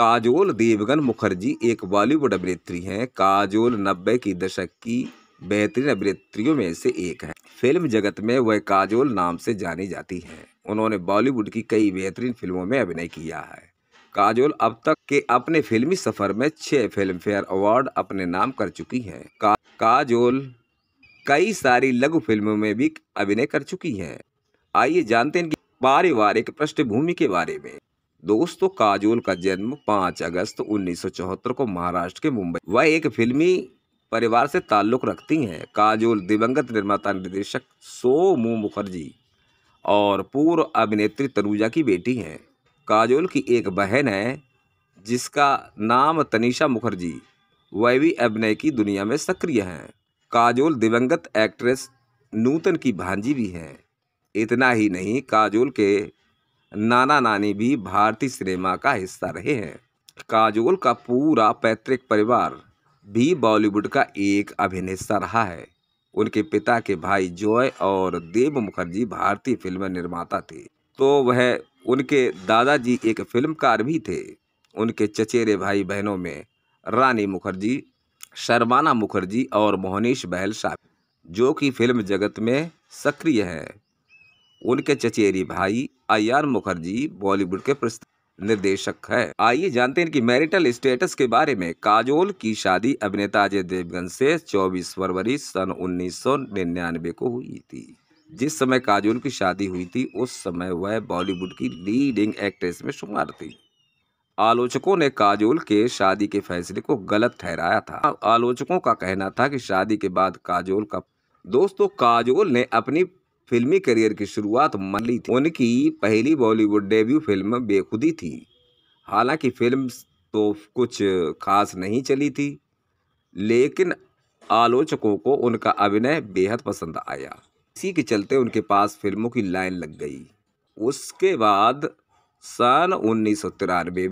काजोल देवगन मुखर्जी एक बॉलीवुड अभिनेत्री हैं काजोल नब्बे की दशक की बेहतरीन अभिनेत्रियों में से एक है फिल्म जगत में वह काजोल नाम से जानी जाती हैं उन्होंने बॉलीवुड की कई बेहतरीन फिल्मों में अभिनय किया है काजोल अब तक के अपने फिल्मी सफर में छह फिल्म फेयर अवार्ड अपने नाम कर चुकी हैं का, काजोल कई सारी लघु फिल्मों में भी अभिनय कर चुकी हैं आइए जानते हैं पारिवारिक पृष्ठभूमि के बारे में दोस्तों काजोल का जन्म 5 अगस्त उन्नीस को महाराष्ट्र के मुंबई वह एक फिल्मी परिवार से ताल्लुक़ रखती हैं काजोल दिवंगत निर्माता निर्देशक सोमू मुखर्जी और पूर्व अभिनेत्री तनुजा की बेटी हैं काजोल की एक बहन है जिसका नाम तनिषा मुखर्जी वह भी अभिनय की दुनिया में सक्रिय हैं काजोल दिवंगत एक्ट्रेस नूतन की भांजी भी हैं इतना ही नहीं काजोल के नाना नानी भी भारतीय सिनेमा का हिस्सा रहे हैं काजोल का पूरा पैतृक परिवार भी बॉलीवुड का एक अभिनेता हिस्सा रहा है उनके पिता के भाई जॉय और देव मुखर्जी भारतीय फिल्म निर्माता थे तो वह उनके दादाजी एक फिल्मकार भी थे उनके चचेरे भाई बहनों में रानी मुखर्जी शर्माना मुखर्जी और मोहनीश बहल शामिल जो कि फिल्म जगत में सक्रिय हैं उनके चचेरी भाई अय्यार मुखर्जी बॉलीवुड के निर्देशक है आइए जानते हैं कि मैरिटल स्टेटस के बारे में काजोल की शादी अभिनेता अजय देवगन से 24 फरवरी सन उन्नीस को हुई थी जिस समय काजोल की शादी हुई थी उस समय वह बॉलीवुड की लीडिंग एक्ट्रेस में शुमार थी आलोचकों ने काजोल के शादी के फैसले को गलत ठहराया था आलोचकों का कहना था कि शादी के बाद काजोल का दोस्तों काजोल ने अपनी फिल्मी करियर की शुरुआत मल्ली थी उनकी पहली बॉलीवुड डेब्यू फिल्म बेखुदी थी हालांकि फिल्म तो कुछ खास नहीं चली थी लेकिन आलोचकों को उनका अभिनय बेहद पसंद आया इसी के चलते उनके पास फिल्मों की लाइन लग गई उसके बाद सन उन्नीस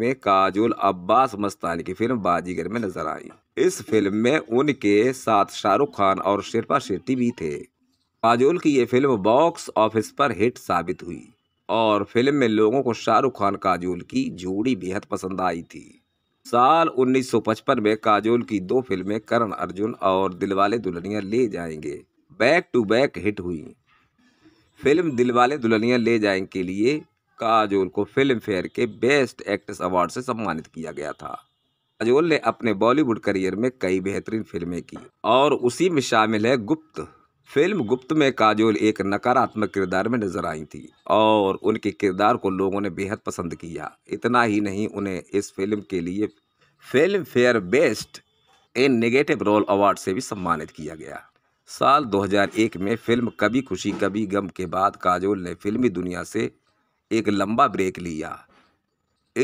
में काजुल अब्बास मस्तानी की फिल्म बाजीगर में नजर आई इस फिल्म में उनके साथ शाहरुख खान और शेरपा शेट्टी भी थे काजोल की ये फिल्म बॉक्स ऑफिस पर हिट साबित हुई और फिल्म में लोगों को शाहरुख खान काजोल की जोड़ी बेहद पसंद आई थी साल 1955 में काजोल की दो फिल्में करण अर्जुन और Dilwale Dulhania Le Jayenge back to back hit हुई फिल्म दिलवाले दुल्हनिया ले जाएंगे के लिए काजोल को फिल्म फेयर के बेस्ट एक्ट्रेस अवार्ड से सम्मानित किया गया था काजोल ने अपने बॉलीवुड करियर में कई बेहतरीन फिल्में की और उसी में शामिल है गुप्त फिल्म गुप्त में काजोल एक नकारात्मक किरदार में नजर आई थी और उनके किरदार को लोगों ने बेहद पसंद किया इतना ही नहीं उन्हें इस फिल्म के लिए Filmfare best in negative role award से भी सम्मानित किया गया साल 2001 में फिल्म कभी खुशी कभी गम के बाद काजोल ने फिल्मी दुनिया से एक लंबा ब्रेक लिया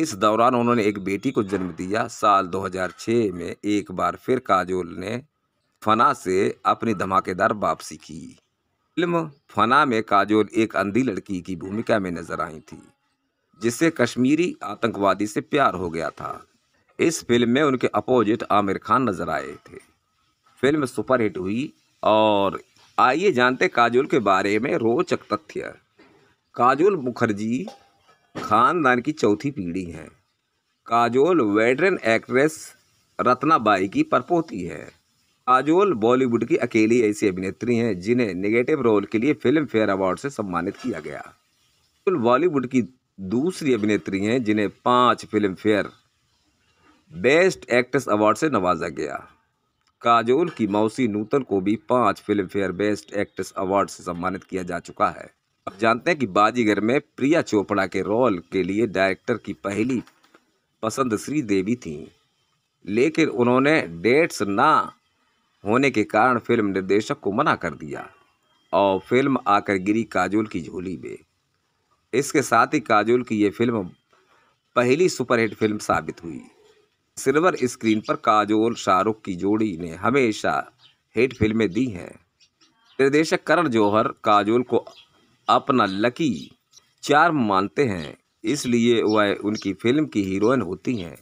इस दौरान उन्होंने एक बेटी को जन्म दिया साल 2006 में एक बार फिर काजोल ने फना से अपनी धमाकेदार वापसी की फिल्म फना में काजोल एक अंधी लड़की की भूमिका में नजर आई थी जिससे कश्मीरी आतंकवादी से प्यार हो गया था इस फिल्म में उनके अपोजिट आमिर खान नजर आए थे फिल्म सुपरहिट हुई और आइए जानते काजोल के बारे में रोचक तथ्य काजोल मुखर्जी खानदान की चौथी पीढ़ी हैं काजोल वेडरन एक्ट्रेस रत्नाबाई की परपोती है काजोल बॉलीवुड की अकेली ऐसी अभिनेत्री हैं जिन्हें नेगेटिव रोल के लिए फिल्म फेयर अवार्ड से सम्मानित किया गया काजोल बॉलीवुड की दूसरी अभिनेत्री हैं जिन्हें पाँच Filmfare best actress award से नवाजा गया काजोल की मौसी नूतन को भी पाँच Filmfare best actress award से सम्मानित किया जा चुका है अब जानते हैं कि बाजीगर में प्रिया चोपड़ा के रोल के लिए डायरेक्टर की पहली पसंद श्रीदेवी थी लेकिन उन्होंने डेट्स ना होने के कारण फिल्म निर्देशक को मना कर दिया और फिल्म आकर गिरी काजोल की झोली में इसके साथ ही काजोल की ये फिल्म पहली सुपरहिट फिल्म साबित हुई सिल्वर स्क्रीन पर काजोल शाहरुख की जोड़ी ने हमेशा हिट फिल्में दी हैं निर्देशक करण जौहर काजोल को अपना लकी चार मानते हैं इसलिए वह उनकी फिल्म की हीरोइन होती हैं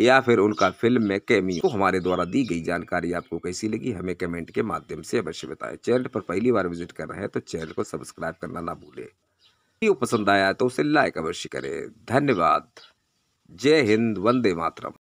या फिर उनका फिल्म में कैमियो तो हमारे द्वारा दी गई जानकारी आपको कैसी लगी हमें कमेंट के माध्यम से अवश्य बताएं चैनल पर पहली बार विजिट कर रहे हैं तो चैनल को सब्सक्राइब करना ना भूलें वीडियो पसंद आया तो उसे लाइक अवश्य करें धन्यवाद जय हिंद वंदे मातरम